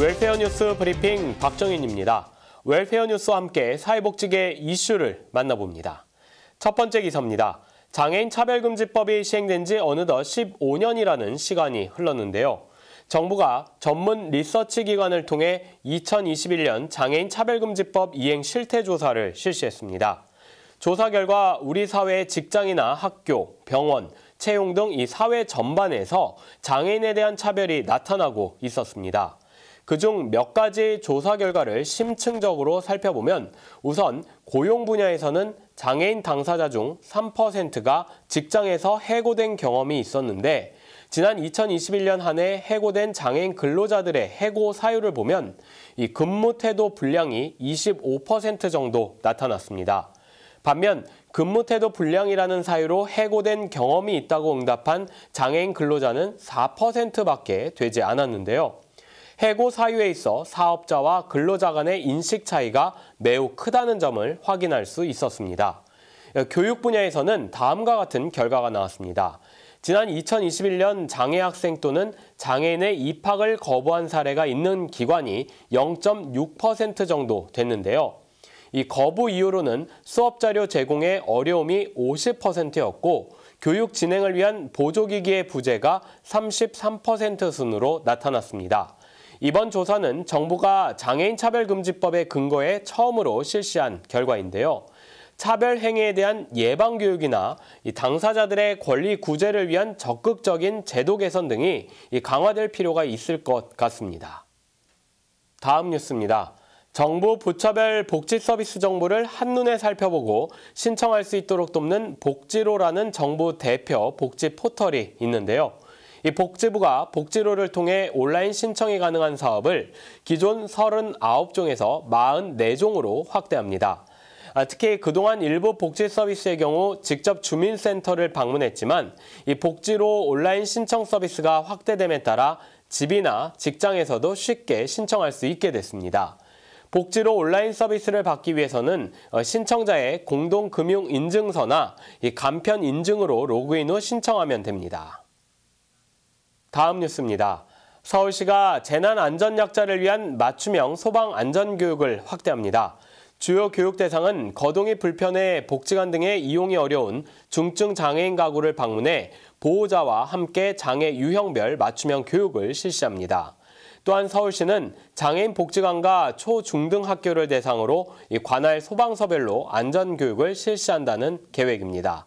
웰페어 뉴스 브리핑 박정인입니다. 웰페어 뉴스와 함께 사회복지계 이슈를 만나봅니다. 첫 번째 기사입니다. 장애인 차별금지법이 시행된 지 어느덧 15년이라는 시간이 흘렀는데요. 정부가 전문 리서치 기관을 통해 2021년 장애인 차별금지법 이행 실태 조사를 실시했습니다. 조사 결과 우리 사회의 직장이나 학교, 병원, 채용 등 이 사회 전반에서 장애인에 대한 차별이 나타나고 있었습니다. 그중 몇 가지 조사 결과를 심층적으로 살펴보면 우선 고용 분야에서는 장애인 당사자 중 3%가 직장에서 해고된 경험이 있었는데 지난 2021년 한 해 해고된 장애인 근로자들의 해고 사유를 보면 이 근무 태도 불량이 25% 정도 나타났습니다. 반면 근무 태도 불량이라는 사유로 해고된 경험이 있다고 응답한 장애인 근로자는 4%밖에 되지 않았는데요. 해고 사유에 있어 사업자와 근로자 간의 인식 차이가 매우 크다는 점을 확인할 수 있었습니다. 교육 분야에서는 다음과 같은 결과가 나왔습니다. 지난 2021년 장애학생 또는 장애인의 입학을 거부한 사례가 있는 기관이 0.6% 정도 됐는데요. 이 거부 이유로는 수업 자료 제공에 어려움이 50%였고 교육 진행을 위한 보조기기의 부재가 33% 순으로 나타났습니다. 이번 조사는 정부가 장애인 차별금지법의 근거에 처음으로 실시한 결과인데요. 차별 행위에 대한 예방 교육이나 당사자들의 권리 구제를 위한 적극적인 제도 개선 등이 강화될 필요가 있을 것 같습니다. 다음 뉴스입니다. 정부 부처별 복지 서비스 정보를 한눈에 살펴보고 신청할 수 있도록 돕는 복지로라는 정부 대표 복지 포털이 있는데요. 이 복지부가 복지로를 통해 온라인 신청이 가능한 사업을 기존 39종에서 44종으로 확대합니다. 아, 특히 그동안 일부 복지 서비스의 경우 직접 주민센터를 방문했지만 이 복지로 온라인 신청 서비스가 확대됨에 따라 집이나 직장에서도 쉽게 신청할 수 있게 됐습니다. 복지로 온라인 서비스를 받기 위해서는 어, 신청자의 공동금융인증서나 간편인증으로 로그인 후 신청하면 됩니다. 다음 뉴스입니다. 서울시가 재난안전약자를 위한 맞춤형 소방안전교육을 확대합니다. 주요 교육 대상은 거동이 불편해 복지관 등의 이용이 어려운 중증 장애인 가구를 방문해 보호자와 함께 장애 유형별 맞춤형 교육을 실시합니다. 또한 서울시는 장애인 복지관과 초중등 학교를 대상으로 관할 소방서별로 안전교육을 실시한다는 계획입니다.